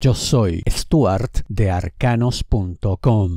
Yo soy Stuart de arcanos.com.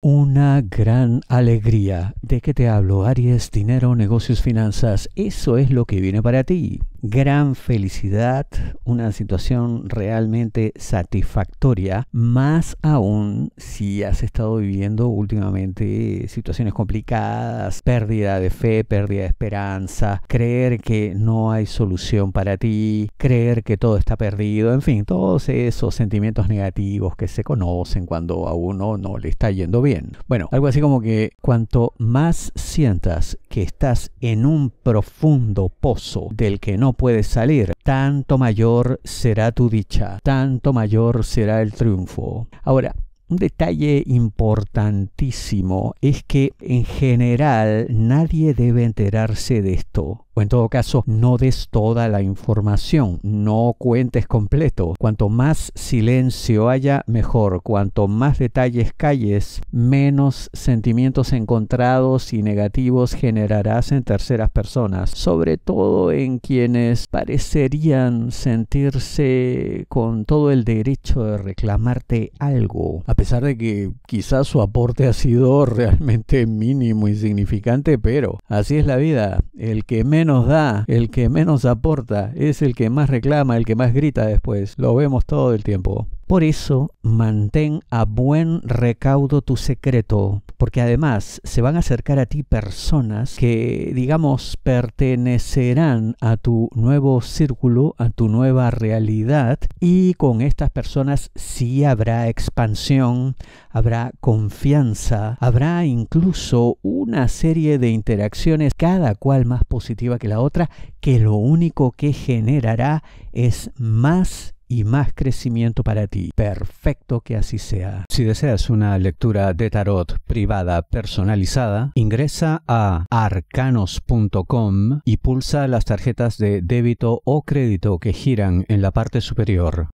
Una gran alegría. ¿De que te hablo? Aries, dinero, negocios, finanzas. Eso es lo que viene para ti gran felicidad, una situación realmente satisfactoria, más aún si has estado viviendo últimamente situaciones complicadas, pérdida de fe, pérdida de esperanza, creer que no hay solución para ti, creer que todo está perdido, en fin, todos esos sentimientos negativos que se conocen cuando a uno no le está yendo bien. Bueno, algo así como que cuanto más sientas que estás en un profundo pozo del que no puedes salir, tanto mayor será tu dicha, tanto mayor será el triunfo. Ahora, un detalle importantísimo es que en general nadie debe enterarse de esto. O en todo caso, no des toda la información, no cuentes completo. Cuanto más silencio haya, mejor. Cuanto más detalles calles, menos sentimientos encontrados y negativos generarás en terceras personas, sobre todo en quienes parecerían sentirse con todo el derecho de reclamarte algo pesar de que quizás su aporte ha sido realmente mínimo, insignificante, pero así es la vida. El que menos da, el que menos aporta, es el que más reclama, el que más grita después. Lo vemos todo el tiempo. Por eso, mantén a buen recaudo tu secreto, porque además se van a acercar a ti personas que, digamos, pertenecerán a tu nuevo círculo, a tu nueva realidad, y con estas personas sí habrá expansión, habrá confianza, habrá incluso una serie de interacciones, cada cual más positiva que la otra, que lo único que generará es más y más crecimiento para ti. Perfecto que así sea. Si deseas una lectura de tarot privada personalizada, ingresa a arcanos.com y pulsa las tarjetas de débito o crédito que giran en la parte superior.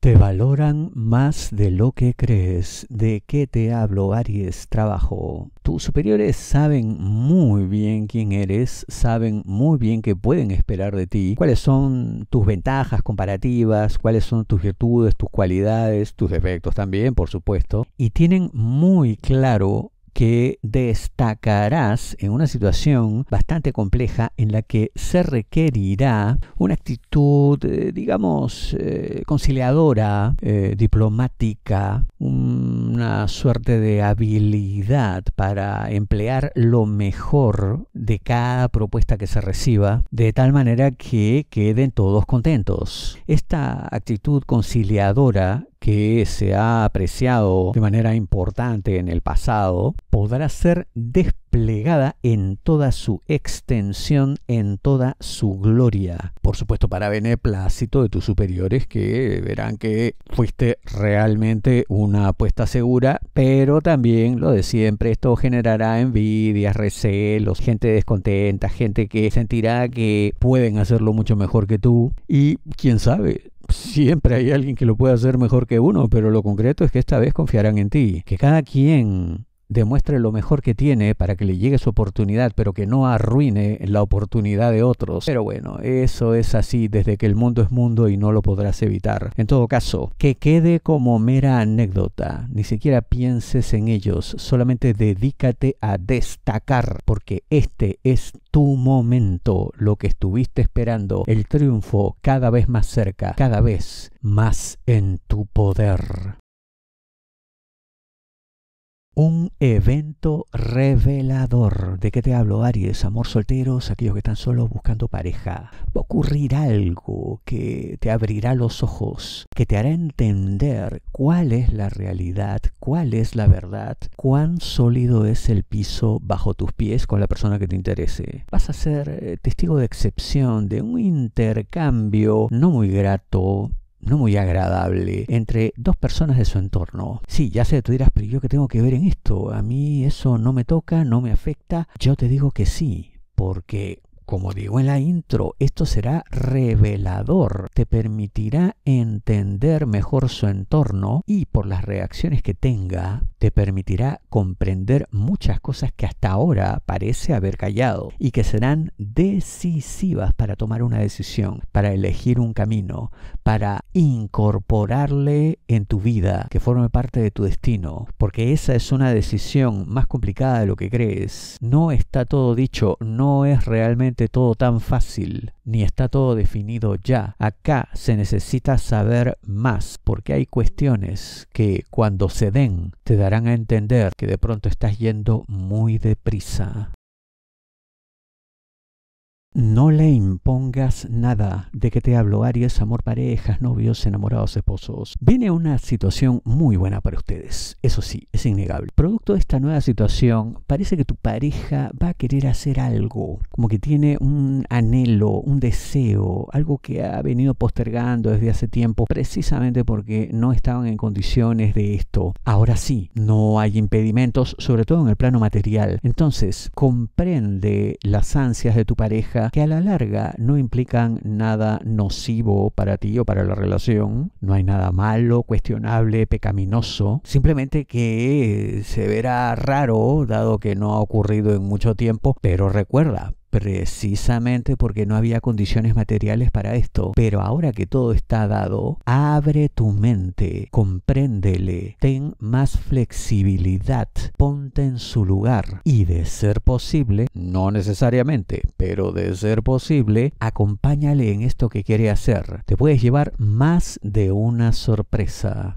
Te valoran más de lo que crees. ¿De qué te hablo, Aries? Trabajo. Tus superiores saben muy bien quién eres, saben muy bien qué pueden esperar de ti, cuáles son tus ventajas comparativas, cuáles son tus virtudes, tus cualidades, tus defectos también, por supuesto, y tienen muy claro que destacarás en una situación bastante compleja en la que se requerirá una actitud, eh, digamos, eh, conciliadora, eh, diplomática, una suerte de habilidad para emplear lo mejor de cada propuesta que se reciba, de tal manera que queden todos contentos. Esta actitud conciliadora que se ha apreciado de manera importante en el pasado, podrá ser desplegada en toda su extensión, en toda su gloria. Por supuesto, para beneplácito de tus superiores que verán que fuiste realmente una apuesta segura, pero también lo de siempre, esto generará envidias, recelos, gente descontenta, gente que sentirá que pueden hacerlo mucho mejor que tú y quién sabe, Siempre hay alguien que lo pueda hacer mejor que uno, pero lo concreto es que esta vez confiarán en ti, que cada quien demuestre lo mejor que tiene para que le llegue su oportunidad, pero que no arruine la oportunidad de otros. Pero bueno, eso es así desde que el mundo es mundo y no lo podrás evitar. En todo caso, que quede como mera anécdota, ni siquiera pienses en ellos, solamente dedícate a destacar, porque este es tu momento, lo que estuviste esperando, el triunfo cada vez más cerca, cada vez más en tu poder un evento revelador. ¿De qué te hablo, Aries? Amor solteros, aquellos que están solos buscando pareja. Va a ocurrir algo que te abrirá los ojos, que te hará entender cuál es la realidad, cuál es la verdad, cuán sólido es el piso bajo tus pies con la persona que te interese. Vas a ser eh, testigo de excepción de un intercambio no muy grato no muy agradable entre dos personas de su entorno. Sí, ya sé, tú dirás, pero yo qué tengo que ver en esto, a mí eso no me toca, no me afecta. Yo te digo que sí, porque como digo en la intro, esto será revelador, te permitirá entender mejor su entorno y por las reacciones que tenga te permitirá comprender muchas cosas que hasta ahora parece haber callado y que serán decisivas para tomar una decisión, para elegir un camino, para incorporarle en tu vida, que forme parte de tu destino, porque esa es una decisión más complicada de lo que crees. No está todo dicho, no es realmente todo tan fácil ni está todo definido ya. Acá se necesita saber más porque hay cuestiones que cuando se den te darán a entender que de pronto estás yendo muy deprisa. No le impongas nada. ¿De que te hablo, Aries? Amor, parejas, novios, enamorados, esposos. Viene una situación muy buena para ustedes. Eso sí, es innegable. Producto de esta nueva situación, parece que tu pareja va a querer hacer algo. Como que tiene un anhelo, un deseo, algo que ha venido postergando desde hace tiempo, precisamente porque no estaban en condiciones de esto. Ahora sí, no hay impedimentos, sobre todo en el plano material. Entonces, comprende las ansias de tu pareja que a la larga no implican nada nocivo para ti o para la relación. No hay nada malo, cuestionable, pecaminoso. Simplemente que se verá raro, dado que no ha ocurrido en mucho tiempo. Pero recuerda, precisamente porque no había condiciones materiales para esto. Pero ahora que todo está dado, abre tu mente, compréndele, ten más flexibilidad, ponte en su lugar y de ser posible, no necesariamente, pero de ser posible, acompáñale en esto que quiere hacer. Te puedes llevar más de una sorpresa.